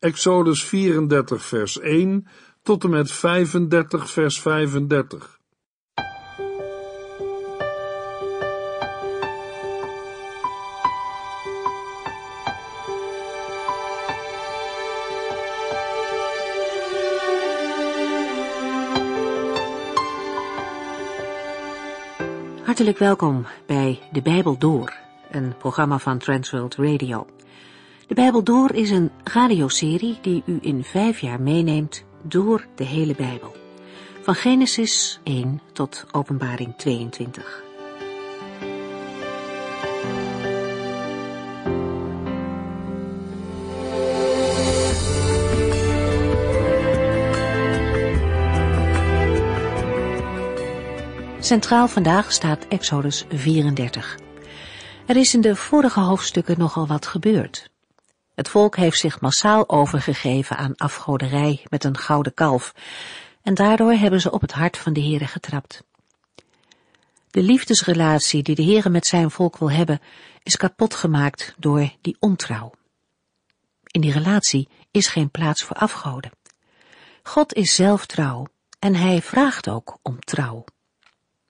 Exodus 34, vers 1 tot en met 35, vers 35. Hartelijk welkom bij De Bijbel Door, een programma van Transworld Radio. De Bijbel Door is een radioserie die u in vijf jaar meeneemt door de hele Bijbel. Van Genesis 1 tot Openbaring 22. Centraal vandaag staat Exodus 34. Er is in de vorige hoofdstukken nogal wat gebeurd. Het volk heeft zich massaal overgegeven aan afgoderij met een gouden kalf, en daardoor hebben ze op het hart van de Heere getrapt. De liefdesrelatie die de Heere met zijn volk wil hebben, is kapot gemaakt door die ontrouw. In die relatie is geen plaats voor afgoden. God is zelf trouw en hij vraagt ook om trouw.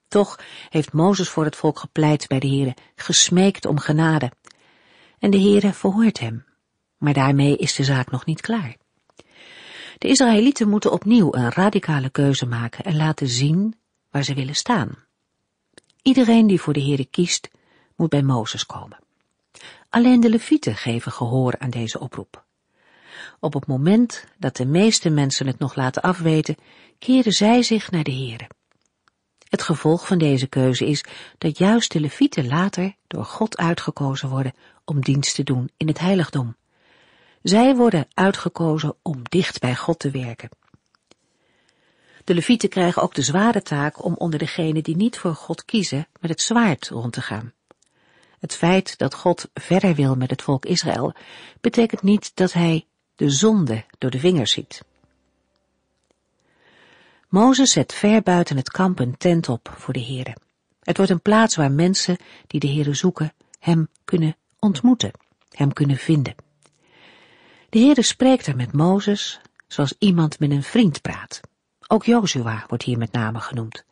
Toch heeft Mozes voor het volk gepleit bij de Heere, gesmeekt om genade. En de Heere verhoort hem. Maar daarmee is de zaak nog niet klaar. De Israëlieten moeten opnieuw een radicale keuze maken en laten zien waar ze willen staan. Iedereen die voor de Heere kiest, moet bij Mozes komen. Alleen de Levieten geven gehoor aan deze oproep. Op het moment dat de meeste mensen het nog laten afweten, keren zij zich naar de Heere. Het gevolg van deze keuze is dat juist de Levieten later door God uitgekozen worden om dienst te doen in het heiligdom. Zij worden uitgekozen om dicht bij God te werken. De levieten krijgen ook de zware taak om onder degenen die niet voor God kiezen met het zwaard rond te gaan. Het feit dat God verder wil met het volk Israël betekent niet dat hij de zonde door de vingers ziet. Mozes zet ver buiten het kamp een tent op voor de Heere. Het wordt een plaats waar mensen die de Heere zoeken hem kunnen ontmoeten, hem kunnen vinden. De Heere spreekt er met Mozes zoals iemand met een vriend praat. Ook Jozua wordt hier met name genoemd.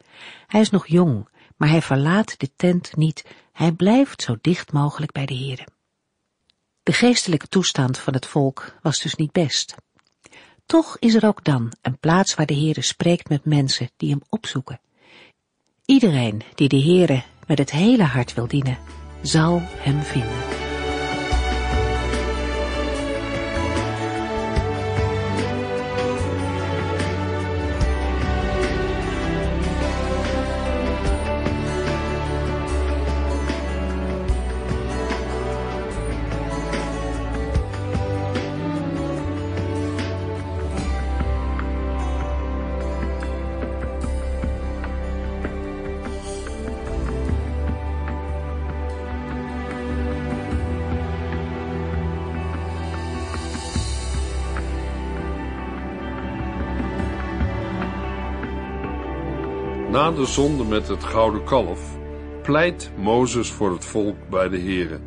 Hij is nog jong, maar hij verlaat de tent niet. Hij blijft zo dicht mogelijk bij de Heere. De geestelijke toestand van het volk was dus niet best. Toch is er ook dan een plaats waar de Heere spreekt met mensen die hem opzoeken. Iedereen die de Heere met het hele hart wil dienen, zal hem vinden. de zonde met het gouden kalf, pleit Mozes voor het volk bij de Here.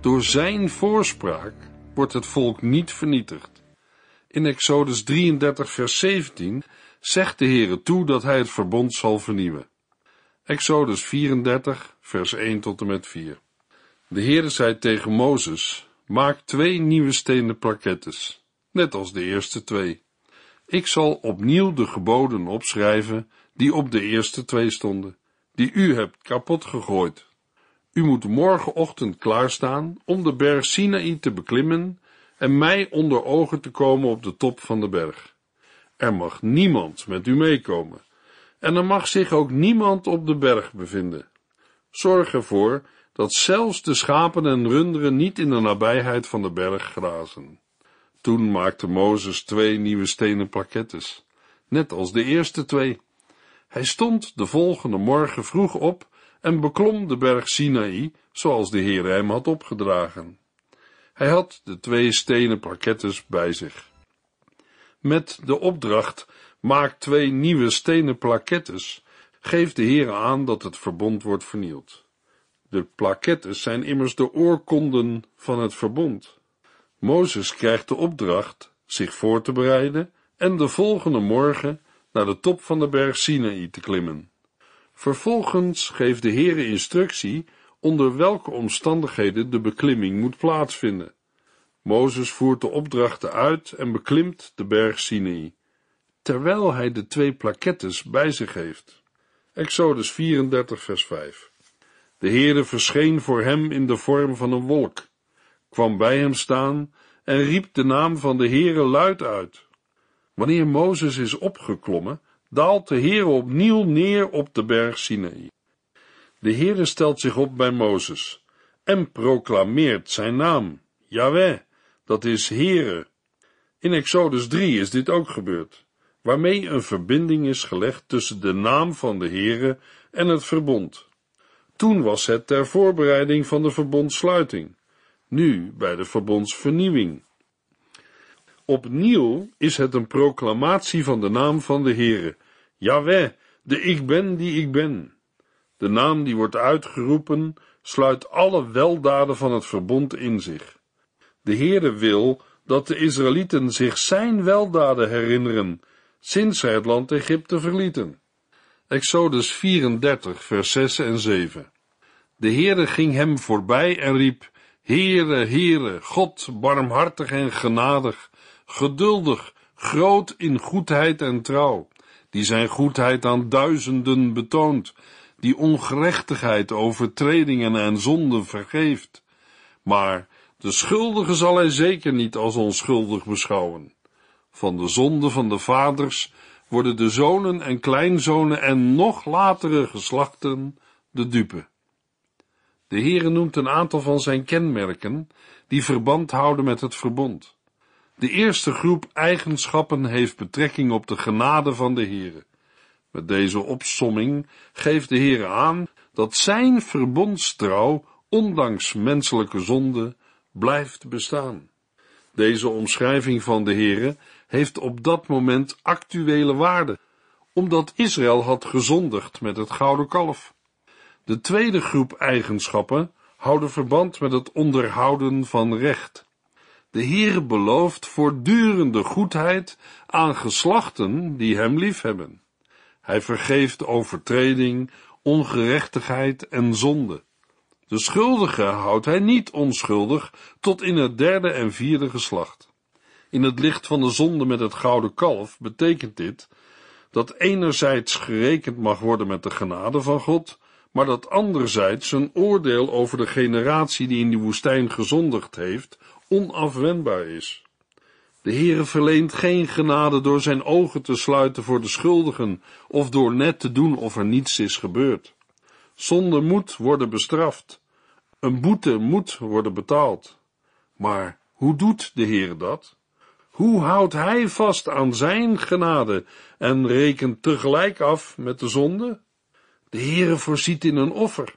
Door zijn voorspraak wordt het volk niet vernietigd. In Exodus 33, vers 17 zegt de Heere toe dat hij het verbond zal vernieuwen. Exodus 34, vers 1 tot en met 4. De Heere zei tegen Mozes: Maak twee nieuwe stenen plakettes, net als de eerste twee. Ik zal opnieuw de geboden opschrijven die op de eerste twee stonden, die u hebt kapot gegooid. U moet morgenochtend klaarstaan om de berg Sinaï te beklimmen en mij onder ogen te komen op de top van de berg. Er mag niemand met u meekomen, en er mag zich ook niemand op de berg bevinden. Zorg ervoor dat zelfs de schapen en runderen niet in de nabijheid van de berg grazen. Toen maakte Mozes twee nieuwe stenen plakettes, net als de eerste twee. Hij stond de volgende morgen vroeg op en beklom de berg Sinaï, zoals de Heer hem had opgedragen. Hij had de twee stenen plakettes bij zich. Met de opdracht: maak twee nieuwe stenen plakettes, geeft de Heer aan dat het verbond wordt vernield. De plakettes zijn immers de oorkonden van het verbond. Mozes krijgt de opdracht zich voor te bereiden en de volgende morgen naar de top van de berg Sinaï te klimmen. Vervolgens geeft de Heere instructie onder welke omstandigheden de beklimming moet plaatsvinden. Mozes voert de opdrachten uit en beklimt de berg Sinai, terwijl hij de twee plakettes bij zich heeft. Exodus 34, vers 5. De Heere verscheen voor hem in de vorm van een wolk, kwam bij hem staan en riep de naam van de Heere luid uit. Wanneer Mozes is opgeklommen, daalt de Heer opnieuw neer op de berg Sinaï. De Heere stelt zich op bij Mozes en proclameert zijn naam, Yahweh, dat is Heere. In Exodus 3 is dit ook gebeurd, waarmee een verbinding is gelegd tussen de naam van de Heere en het verbond. Toen was het ter voorbereiding van de verbondsluiting, nu bij de verbondsvernieuwing. Opnieuw is het een proclamatie van de naam van de Heere, Yahweh, de Ik Ben die Ik Ben. De naam die wordt uitgeroepen sluit alle weldaden van het verbond in zich. De Heere wil dat de Israëlieten zich zijn weldaden herinneren sinds zij het land Egypte verlieten. Exodus 34, vers 6 en 7. De Heere ging hem voorbij en riep, Heere, Heere, God, barmhartig en genadig, geduldig, groot in goedheid en trouw, die zijn goedheid aan duizenden betoont, die ongerechtigheid, overtredingen en zonden vergeeft. Maar de schuldige zal hij zeker niet als onschuldig beschouwen. Van de zonde van de vaders worden de zonen en kleinzonen en nog latere geslachten de dupe. De Heere noemt een aantal van zijn kenmerken die verband houden met het verbond. De eerste groep eigenschappen heeft betrekking op de genade van de Heere. Met deze opsomming geeft de Heere aan dat zijn verbondstrouw, ondanks menselijke zonde, blijft bestaan. Deze omschrijving van de Heere heeft op dat moment actuele waarde, omdat Israël had gezondigd met het gouden kalf. De tweede groep eigenschappen houden verband met het onderhouden van recht. De Heer belooft voortdurende goedheid aan geslachten die Hem liefhebben. Hij vergeeft overtreding, ongerechtigheid en zonde. De schuldige houdt Hij niet onschuldig tot in het derde en vierde geslacht. In het licht van de zonde met het gouden kalf betekent dit dat enerzijds gerekend mag worden met de genade van God, maar dat anderzijds een oordeel over de generatie die in die woestijn gezondigd heeft onafwendbaar is. De Heere verleent geen genade door zijn ogen te sluiten voor de schuldigen of door net te doen of er niets is gebeurd. Zonde moet worden bestraft. Een boete moet worden betaald. Maar hoe doet de Heere dat? Hoe houdt hij vast aan zijn genade en rekent tegelijk af met de zonde? De Heere voorziet in een offer.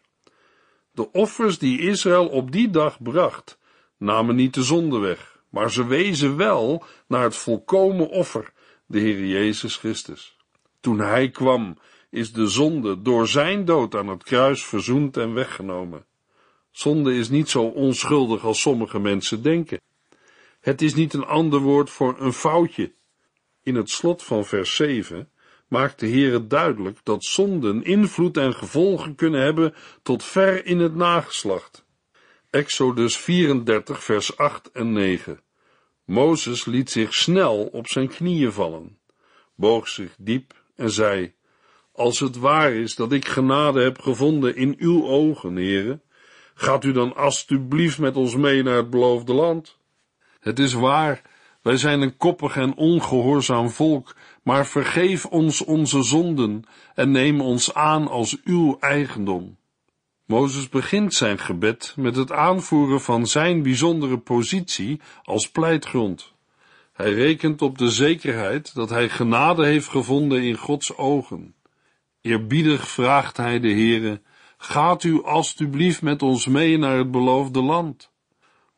De offers die Israël op die dag bracht, namen niet de zonde weg, maar ze wezen wel naar het volkomen offer, de Heer Jezus Christus. Toen Hij kwam, is de zonde door Zijn dood aan het kruis verzoend en weggenomen. Zonde is niet zo onschuldig als sommige mensen denken. Het is niet een ander woord voor een foutje. In het slot van vers 7 maakt de Heer het duidelijk dat zonden invloed en gevolgen kunnen hebben tot ver in het nageslacht. Exodus 34, vers 8 en 9. Mozes liet zich snel op zijn knieën vallen, boog zich diep en zei: Als het waar is dat ik genade heb gevonden in uw ogen, heren, gaat u dan alstublieft met ons mee naar het beloofde land. Het is waar, wij zijn een koppig en ongehoorzaam volk, maar vergeef ons onze zonden en neem ons aan als uw eigendom. Mozes begint zijn gebed met het aanvoeren van zijn bijzondere positie als pleitgrond. Hij rekent op de zekerheid dat hij genade heeft gevonden in Gods ogen. Eerbiedig vraagt hij de Heere: Gaat u alstublieft met ons mee naar het beloofde land?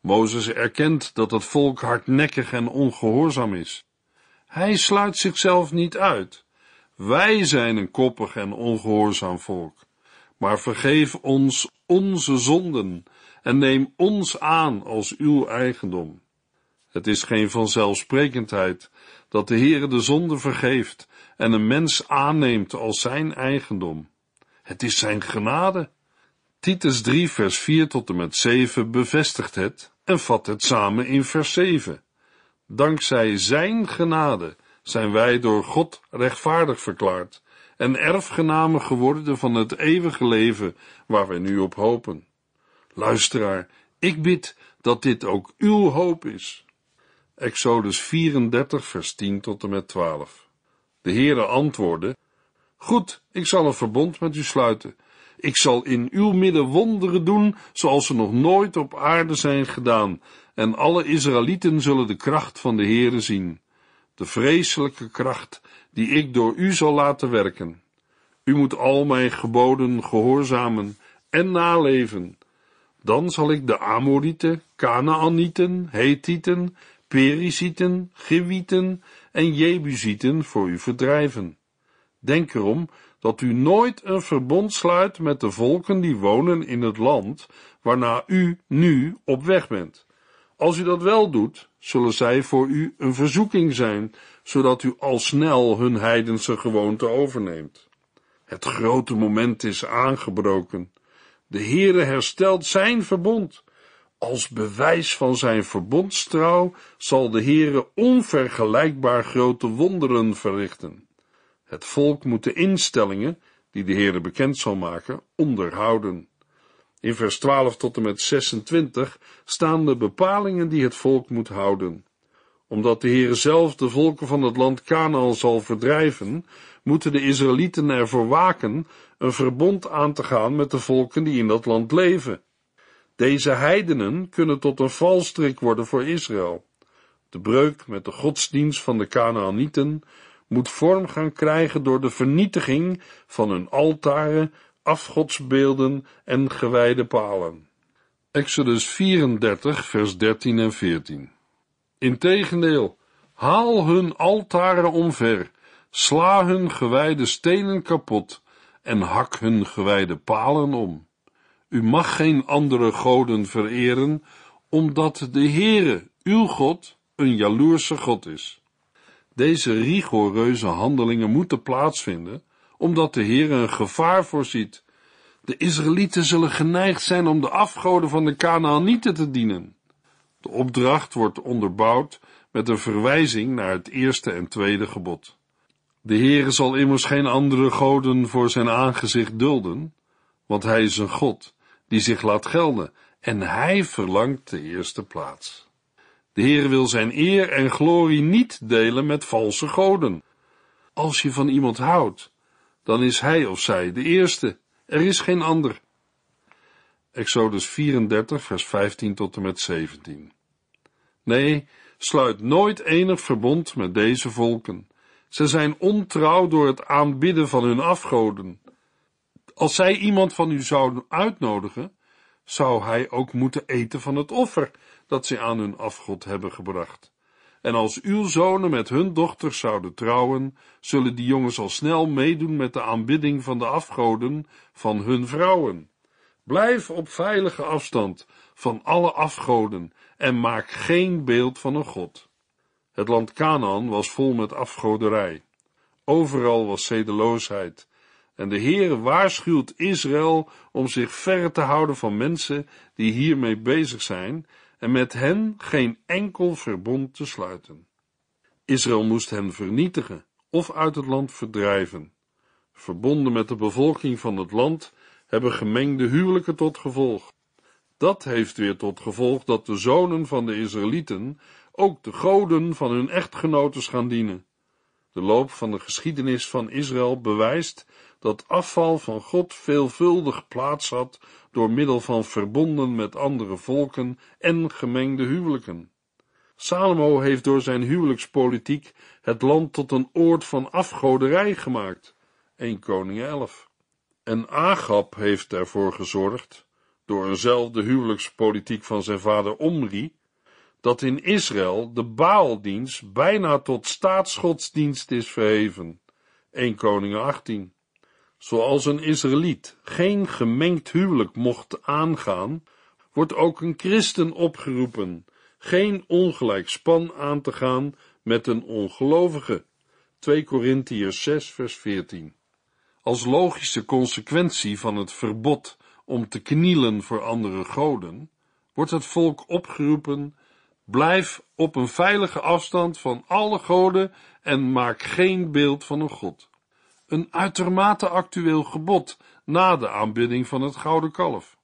Mozes erkent dat het volk hardnekkig en ongehoorzaam is. Hij sluit zichzelf niet uit. Wij zijn een koppig en ongehoorzaam volk maar vergeef ons onze zonden en neem ons aan als uw eigendom. Het is geen vanzelfsprekendheid dat de Heere de zonde vergeeft en een mens aanneemt als zijn eigendom. Het is zijn genade. Titus 3, vers 4 tot en met 7 bevestigt het en vat het samen in vers 7. Dankzij zijn genade zijn wij door God rechtvaardig verklaard en erfgenamen geworden van het eeuwige leven waar wij nu op hopen. Luisteraar, ik bid dat dit ook uw hoop is. Exodus 34, vers 10 tot en met 12. De Heere antwoordde: Goed, ik zal een verbond met u sluiten. Ik zal in uw midden wonderen doen, zoals ze nog nooit op aarde zijn gedaan, en alle Israëlieten zullen de kracht van de Heere zien de vreselijke kracht die ik door u zal laten werken. U moet al mijn geboden gehoorzamen en naleven. Dan zal ik de Amorieten, Kanaanieten, Hethieten, Perizieten, Gewieten en Jebusieten voor u verdrijven. Denk erom dat u nooit een verbond sluit met de volken die wonen in het land waarna u nu op weg bent. Als u dat wel doet, zullen zij voor u een verzoeking zijn, zodat u al snel hun heidense gewoonte overneemt. Het grote moment is aangebroken. De Heere herstelt zijn verbond. Als bewijs van zijn verbondstrouw zal de Heere onvergelijkbaar grote wonderen verrichten. Het volk moet de instellingen, die de Heere bekend zal maken, onderhouden. In vers 12 tot en met 26 staan de bepalingen die het volk moet houden. Omdat de Heer zelf de volken van het land Canaan zal verdrijven, moeten de Israëlieten ervoor waken een verbond aan te gaan met de volken die in dat land leven. Deze heidenen kunnen tot een valstrik worden voor Israël. De breuk met de godsdienst van de Canaanieten moet vorm gaan krijgen door de vernietiging van hun altaren afgodsbeelden en gewijde palen. Exodus 34, vers 13 en 14. Integendeel, haal hun altaren omver, sla hun gewijde stenen kapot en hak hun gewijde palen om. U mag geen andere goden vereren, omdat de Heere, uw God, een jaloerse God is. Deze rigoureuze handelingen moeten plaatsvinden omdat de Heer een gevaar voorziet. De Israëlieten zullen geneigd zijn om de afgoden van de Kanaanieten te dienen. De opdracht wordt onderbouwd met een verwijzing naar het eerste en tweede gebod. De Heere zal immers geen andere goden voor zijn aangezicht dulden, want hij is een God die zich laat gelden en hij verlangt de eerste plaats. De Heer wil zijn eer en glorie niet delen met valse goden. Als je van iemand houdt, dan is hij of zij de eerste, er is geen ander. Exodus 34, vers 15 tot en met 17. Nee, sluit nooit enig verbond met deze volken. Ze zijn ontrouw door het aanbidden van hun afgoden. Als zij iemand van u zouden uitnodigen, zou hij ook moeten eten van het offer dat ze aan hun afgod hebben gebracht. En als uw zonen met hun dochters zouden trouwen, zullen die jongens al snel meedoen met de aanbidding van de afgoden van hun vrouwen. Blijf op veilige afstand van alle afgoden en maak geen beeld van een god. Het land Canaan was vol met afgoderij. Overal was zedeloosheid. En de Heer waarschuwt Israël om zich ver te houden van mensen die hiermee bezig zijn en met hen geen enkel verbond te sluiten. Israël moest hen vernietigen of uit het land verdrijven. Verbonden met de bevolking van het land hebben gemengde huwelijken tot gevolg. Dat heeft weer tot gevolg dat de zonen van de Israëlieten ook de goden van hun echtgenotes gaan dienen. De loop van de geschiedenis van Israël bewijst dat afval van God veelvuldig plaats had door middel van verbonden met andere volken en gemengde huwelijken. Salomo heeft door zijn huwelijkspolitiek het land tot een oord van afgoderij gemaakt. 1 Koningen 11. En Agab heeft ervoor gezorgd, door eenzelfde huwelijkspolitiek van zijn vader Omri, dat in Israël de Baaldienst bijna tot staatsgodsdienst is verheven. 1 Koningen 18. Zoals een Israëliet geen gemengd huwelijk mocht aangaan, wordt ook een christen opgeroepen geen ongelijk span aan te gaan met een ongelovige. 2 Korintiërs 6 vers 14 Als logische consequentie van het verbod om te knielen voor andere goden, wordt het volk opgeroepen Blijf op een veilige afstand van alle goden en maak geen beeld van een god een uitermate actueel gebod na de aanbidding van het gouden kalf.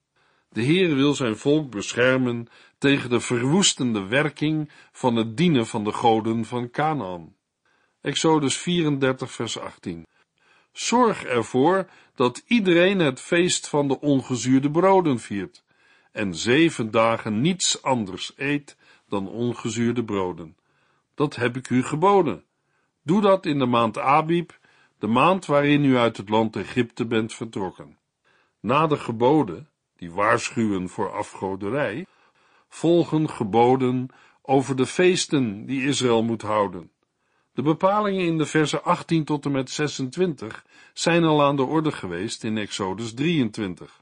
De Heer wil zijn volk beschermen tegen de verwoestende werking van het dienen van de goden van Canaan. Exodus 34, vers 18. Zorg ervoor dat iedereen het feest van de ongezuurde broden viert en zeven dagen niets anders eet dan ongezuurde broden. Dat heb ik u geboden. Doe dat in de maand Abib de maand waarin u uit het land Egypte bent vertrokken. Na de geboden, die waarschuwen voor afgoderij, volgen geboden over de feesten die Israël moet houden. De bepalingen in de versen 18 tot en met 26 zijn al aan de orde geweest in Exodus 23.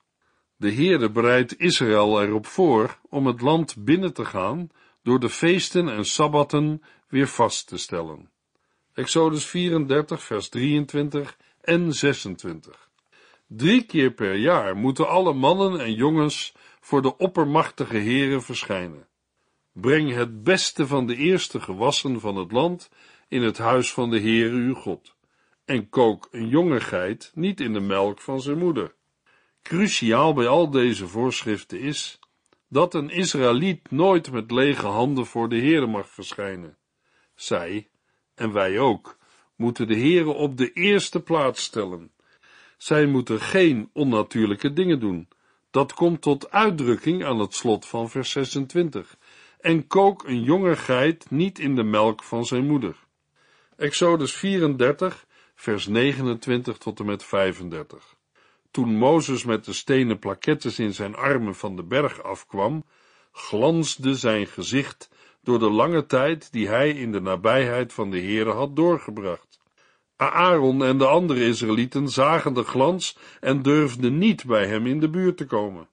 De Heere bereidt Israël erop voor om het land binnen te gaan door de feesten en sabbatten weer vast te stellen. Exodus 34, vers 23 en 26. Drie keer per jaar moeten alle mannen en jongens voor de oppermachtige heren verschijnen. Breng het beste van de eerste gewassen van het land in het huis van de Heere uw God, en kook een jonge geit niet in de melk van zijn moeder. Cruciaal bij al deze voorschriften is dat een Israëliet nooit met lege handen voor de Heere mag verschijnen. Zij en wij ook, moeten de Heren op de eerste plaats stellen. Zij moeten geen onnatuurlijke dingen doen. Dat komt tot uitdrukking aan het slot van vers 26. En kook een jonge geit niet in de melk van zijn moeder. Exodus 34, vers 29 tot en met 35. Toen Mozes met de stenen plakettes in zijn armen van de berg afkwam, glansde zijn gezicht door de lange tijd die hij in de nabijheid van de Heere had doorgebracht. Aaron en de andere Israëlieten zagen de glans en durfden niet bij hem in de buurt te komen.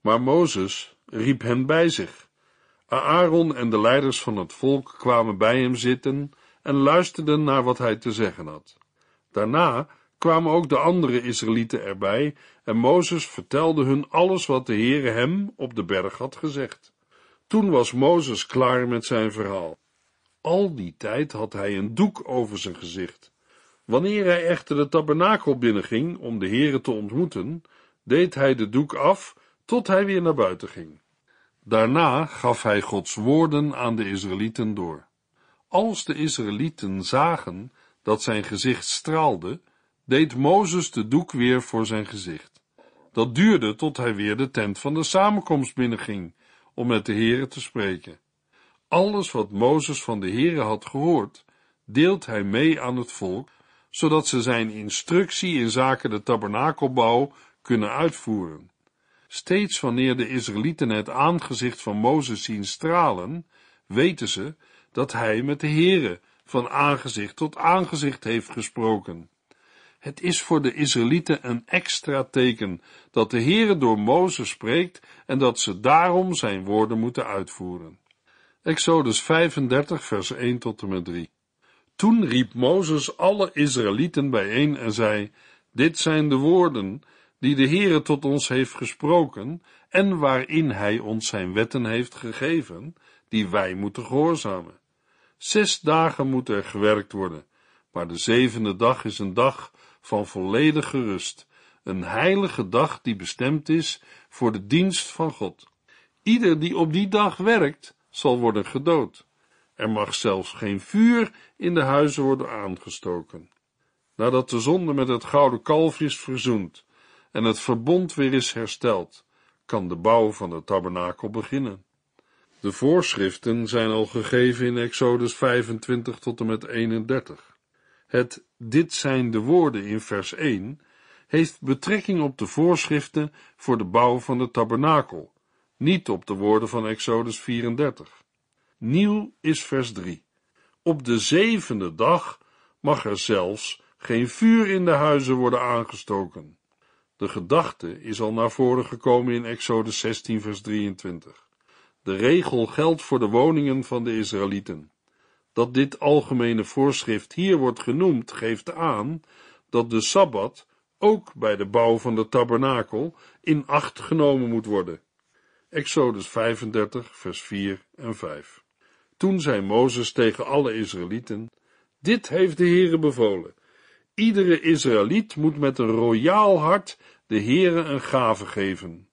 Maar Mozes riep hen bij zich. Aaron en de leiders van het volk kwamen bij hem zitten en luisterden naar wat hij te zeggen had. Daarna kwamen ook de andere Israëlieten erbij en Mozes vertelde hun alles wat de Heere hem op de berg had gezegd. Toen was Mozes klaar met zijn verhaal. Al die tijd had hij een doek over zijn gezicht. Wanneer hij echter de tabernakel binnenging om de heren te ontmoeten, deed hij de doek af tot hij weer naar buiten ging. Daarna gaf hij Gods woorden aan de Israëlieten door. Als de Israëlieten zagen dat zijn gezicht straalde, deed Mozes de doek weer voor zijn gezicht. Dat duurde tot hij weer de tent van de samenkomst binnenging om met de Heere te spreken. Alles wat Mozes van de Heere had gehoord, deelt hij mee aan het volk, zodat ze zijn instructie in zaken de tabernakelbouw kunnen uitvoeren. Steeds wanneer de Israëlieten het aangezicht van Mozes zien stralen, weten ze dat hij met de Heere van aangezicht tot aangezicht heeft gesproken. Het is voor de Israëlieten een extra teken dat de Heere door Mozes spreekt en dat ze daarom zijn woorden moeten uitvoeren. Exodus 35 vers 1 tot en met 3 Toen riep Mozes alle Israëlieten bijeen en zei, dit zijn de woorden die de Heere tot ons heeft gesproken en waarin hij ons zijn wetten heeft gegeven, die wij moeten gehoorzamen. Zes dagen moet er gewerkt worden, maar de zevende dag is een dag van volledige gerust, een heilige dag die bestemd is voor de dienst van God. Ieder die op die dag werkt, zal worden gedood. Er mag zelfs geen vuur in de huizen worden aangestoken. Nadat de zonde met het gouden kalf is verzoend en het verbond weer is hersteld, kan de bouw van de tabernakel beginnen. De voorschriften zijn al gegeven in Exodus 25 tot en met 31. Het dit zijn de woorden in vers 1 heeft betrekking op de voorschriften voor de bouw van de tabernakel, niet op de woorden van Exodus 34. Nieuw is vers 3. Op de zevende dag mag er zelfs geen vuur in de huizen worden aangestoken. De gedachte is al naar voren gekomen in Exodus 16, vers 23. De regel geldt voor de woningen van de Israëlieten. Dat dit algemene voorschrift hier wordt genoemd, geeft aan dat de sabbat ook bij de bouw van de tabernakel in acht genomen moet worden. Exodus 35, vers 4 en 5. Toen zei Mozes tegen alle Israëlieten: Dit heeft de Heere bevolen. Iedere Israëliet moet met een royaal hart de Heere een gave geven.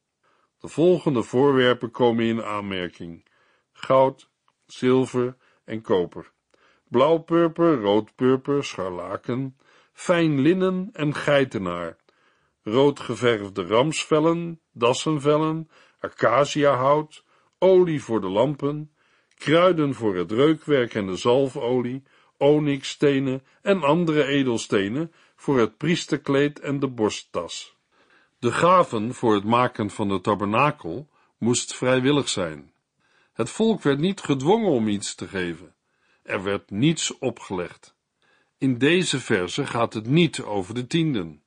De volgende voorwerpen komen in aanmerking: goud, zilver, en koper, blauwpurper, roodpurper, scharlaken, fijn linnen en geitenaar, roodgeverfde ramsvellen, dassenvellen, acaciahout, olie voor de lampen, kruiden voor het reukwerk en de zalfolie, onyxstenen en andere edelstenen voor het priesterkleed en de borsttas. De gaven voor het maken van de tabernakel moest vrijwillig zijn. Het volk werd niet gedwongen om iets te geven. Er werd niets opgelegd. In deze verse gaat het niet over de tienden.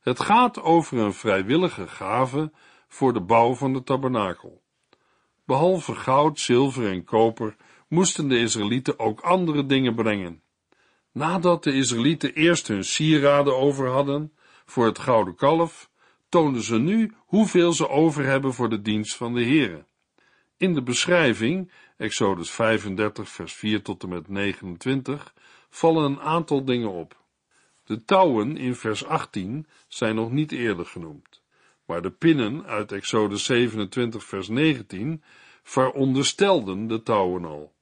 Het gaat over een vrijwillige gave voor de bouw van de tabernakel. Behalve goud, zilver en koper moesten de Israëlieten ook andere dingen brengen. Nadat de Israëlieten eerst hun sieraden over hadden voor het gouden kalf, toonden ze nu hoeveel ze over hebben voor de dienst van de Heeren. In de beschrijving, Exodus 35, vers 4 tot en met 29, vallen een aantal dingen op. De touwen in vers 18 zijn nog niet eerder genoemd, maar de pinnen uit Exodus 27, vers 19 veronderstelden de touwen al.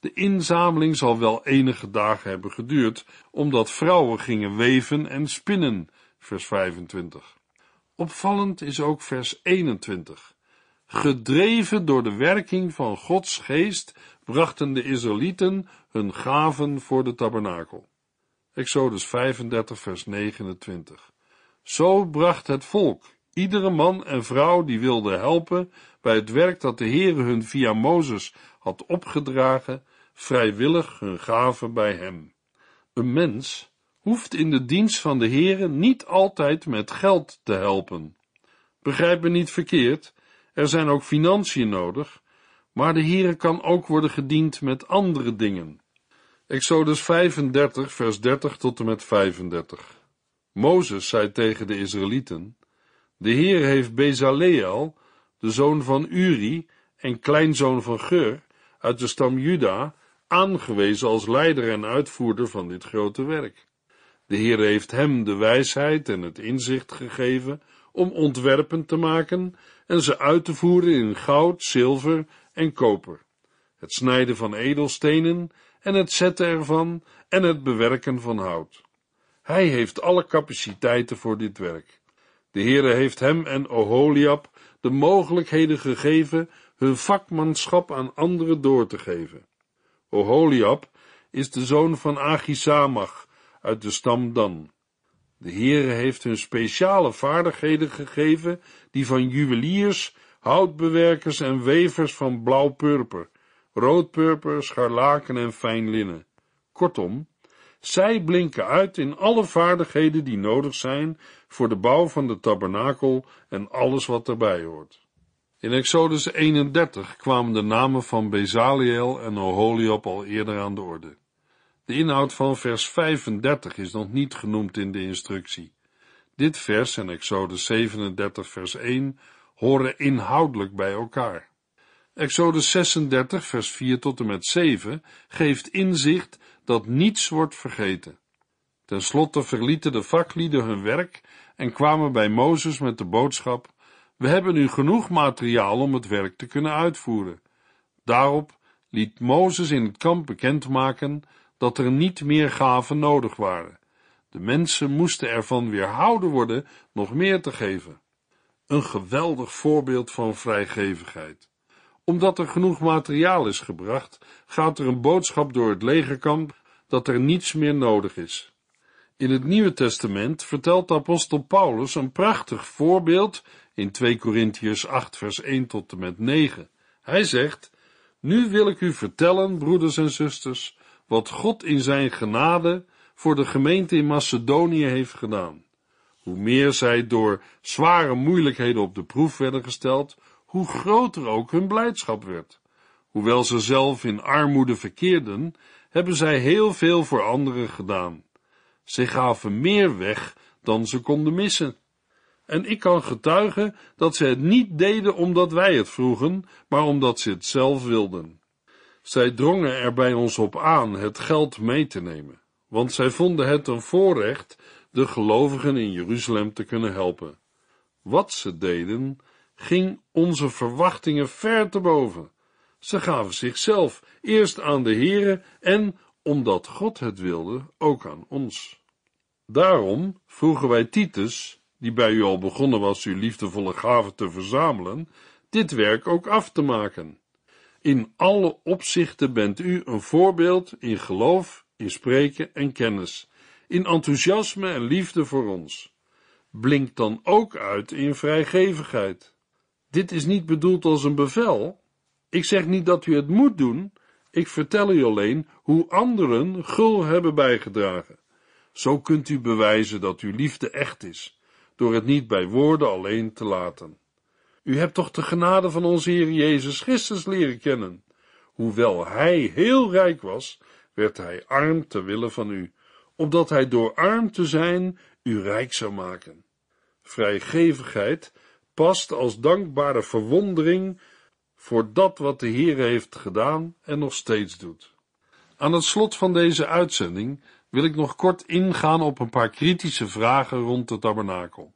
De inzameling zal wel enige dagen hebben geduurd, omdat vrouwen gingen weven en spinnen, vers 25. Opvallend is ook vers 21, Ah. Gedreven door de werking van Gods geest brachten de Israëlieten hun gaven voor de tabernakel. Exodus 35, vers 29. Zo bracht het volk, iedere man en vrouw die wilde helpen bij het werk dat de Heere hun via Mozes had opgedragen, vrijwillig hun gaven bij hem. Een mens hoeft in de dienst van de Heere niet altijd met geld te helpen. Begrijp me niet verkeerd, er zijn ook financiën nodig, maar de Heere kan ook worden gediend met andere dingen. Exodus 35, vers 30 tot en met 35. Mozes zei tegen de Israëlieten: De Heer heeft Bezaleel, de zoon van Uri en kleinzoon van Geur, uit de stam Juda, aangewezen als leider en uitvoerder van dit grote werk. De Heer heeft hem de wijsheid en het inzicht gegeven om ontwerpen te maken en ze uit te voeren in goud, zilver en koper, het snijden van edelstenen en het zetten ervan en het bewerken van hout. Hij heeft alle capaciteiten voor dit werk. De Heere heeft hem en Oholiab de mogelijkheden gegeven hun vakmanschap aan anderen door te geven. Oholiab is de zoon van Achisamach uit de stam Dan. De Heere heeft hun speciale vaardigheden gegeven, die van juweliers, houtbewerkers en wevers van blauw-purper, rood-purper, scharlaken en fijn linnen. Kortom, zij blinken uit in alle vaardigheden die nodig zijn voor de bouw van de tabernakel en alles wat daarbij hoort. In Exodus 31 kwamen de namen van Bezaliel en Oholiab al eerder aan de orde. De inhoud van vers 35 is nog niet genoemd in de instructie. Dit vers en Exode 37 vers 1 horen inhoudelijk bij elkaar. Exode 36 vers 4 tot en met 7 geeft inzicht dat niets wordt vergeten. Ten slotte verlieten de vaklieden hun werk en kwamen bij Mozes met de boodschap: We hebben nu genoeg materiaal om het werk te kunnen uitvoeren. Daarop liet Mozes in het kamp bekendmaken dat er niet meer gaven nodig waren. De mensen moesten ervan weerhouden worden nog meer te geven. Een geweldig voorbeeld van vrijgevigheid. Omdat er genoeg materiaal is gebracht, gaat er een boodschap door het legerkamp dat er niets meer nodig is. In het Nieuwe Testament vertelt de apostel Paulus een prachtig voorbeeld in 2 Korintiërs 8 vers 1 tot en met 9. Hij zegt: Nu wil ik u vertellen, broeders en zusters, wat God in zijn genade voor de gemeente in Macedonië heeft gedaan. Hoe meer zij door zware moeilijkheden op de proef werden gesteld, hoe groter ook hun blijdschap werd. Hoewel ze zelf in armoede verkeerden, hebben zij heel veel voor anderen gedaan. Zij gaven meer weg dan ze konden missen. En ik kan getuigen dat ze het niet deden omdat wij het vroegen, maar omdat ze het zelf wilden. Zij drongen er bij ons op aan het geld mee te nemen, want zij vonden het een voorrecht de gelovigen in Jeruzalem te kunnen helpen. Wat ze deden, ging onze verwachtingen ver te boven. Ze gaven zichzelf eerst aan de Heere en, omdat God het wilde, ook aan ons. Daarom vroegen wij Titus, die bij u al begonnen was uw liefdevolle gaven te verzamelen, dit werk ook af te maken. In alle opzichten bent u een voorbeeld in geloof, in spreken en kennis, in enthousiasme en liefde voor ons. Blink dan ook uit in vrijgevigheid. Dit is niet bedoeld als een bevel. Ik zeg niet dat u het moet doen, ik vertel u alleen hoe anderen gul hebben bijgedragen. Zo kunt u bewijzen dat uw liefde echt is, door het niet bij woorden alleen te laten. U hebt toch de genade van onze Heer Jezus Christus leren kennen? Hoewel hij heel rijk was, werd hij arm te willen van u, opdat hij door arm te zijn u rijk zou maken. Vrijgevigheid past als dankbare verwondering voor dat wat de Heer heeft gedaan en nog steeds doet. Aan het slot van deze uitzending wil ik nog kort ingaan op een paar kritische vragen rond de tabernakel.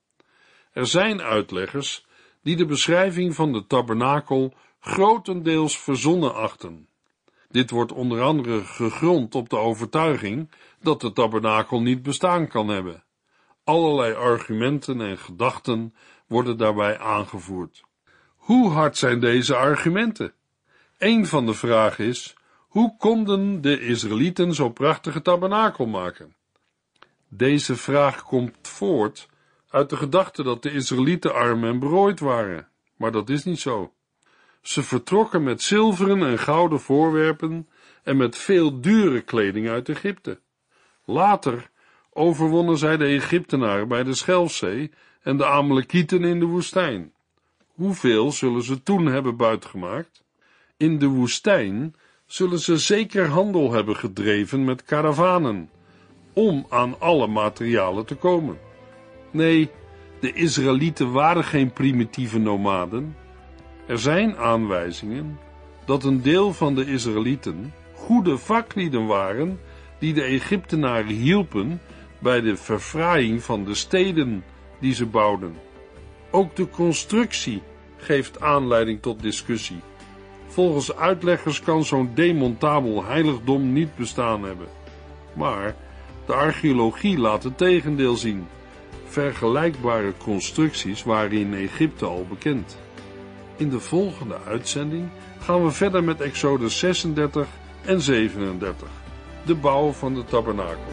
Er zijn uitleggers die de beschrijving van de tabernakel grotendeels verzonnen achten. Dit wordt onder andere gegrond op de overtuiging dat de tabernakel niet bestaan kan hebben. Allerlei argumenten en gedachten worden daarbij aangevoerd. Hoe hard zijn deze argumenten? Een van de vragen is: hoe konden de Israëlieten zo'n prachtige tabernakel maken? Deze vraag komt voort uit de gedachte dat de Israëlieten arm en berooid waren, maar dat is niet zo. Ze vertrokken met zilveren en gouden voorwerpen en met veel dure kleding uit Egypte. Later overwonnen zij de Egyptenaren bij de Schelfzee en de Amalekieten in de woestijn. Hoeveel zullen ze toen hebben buitgemaakt? In de woestijn zullen ze zeker handel hebben gedreven met karavanen, om aan alle materialen te komen. Nee, de Israëlieten waren geen primitieve nomaden. Er zijn aanwijzingen dat een deel van de Israëlieten goede vaklieden waren die de Egyptenaren hielpen bij de verfraaiing van de steden die ze bouwden. Ook de constructie geeft aanleiding tot discussie. Volgens uitleggers kan zo'n demontabel heiligdom niet bestaan hebben. Maar de archeologie laat het tegendeel zien. Vergelijkbare constructies waren in Egypte al bekend. In de volgende uitzending gaan we verder met Exodus 36 en 37, de bouw van de tabernakel.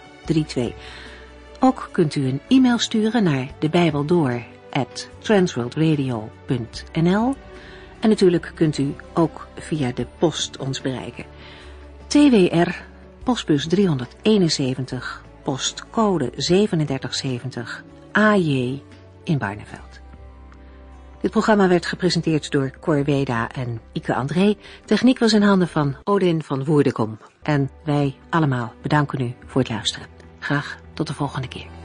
3.2. Ook kunt u een e-mail sturen naar de Bijbel at transworldradio.nl en natuurlijk kunt u ook via de post ons bereiken. TWR, postbus 371, postcode 3770, AJ in Barneveld. Dit programma werd gepresenteerd door Cor en Ike André. Techniek was in handen van Odin van Woerdekom. En wij allemaal bedanken u voor het luisteren. Graag tot de volgende keer.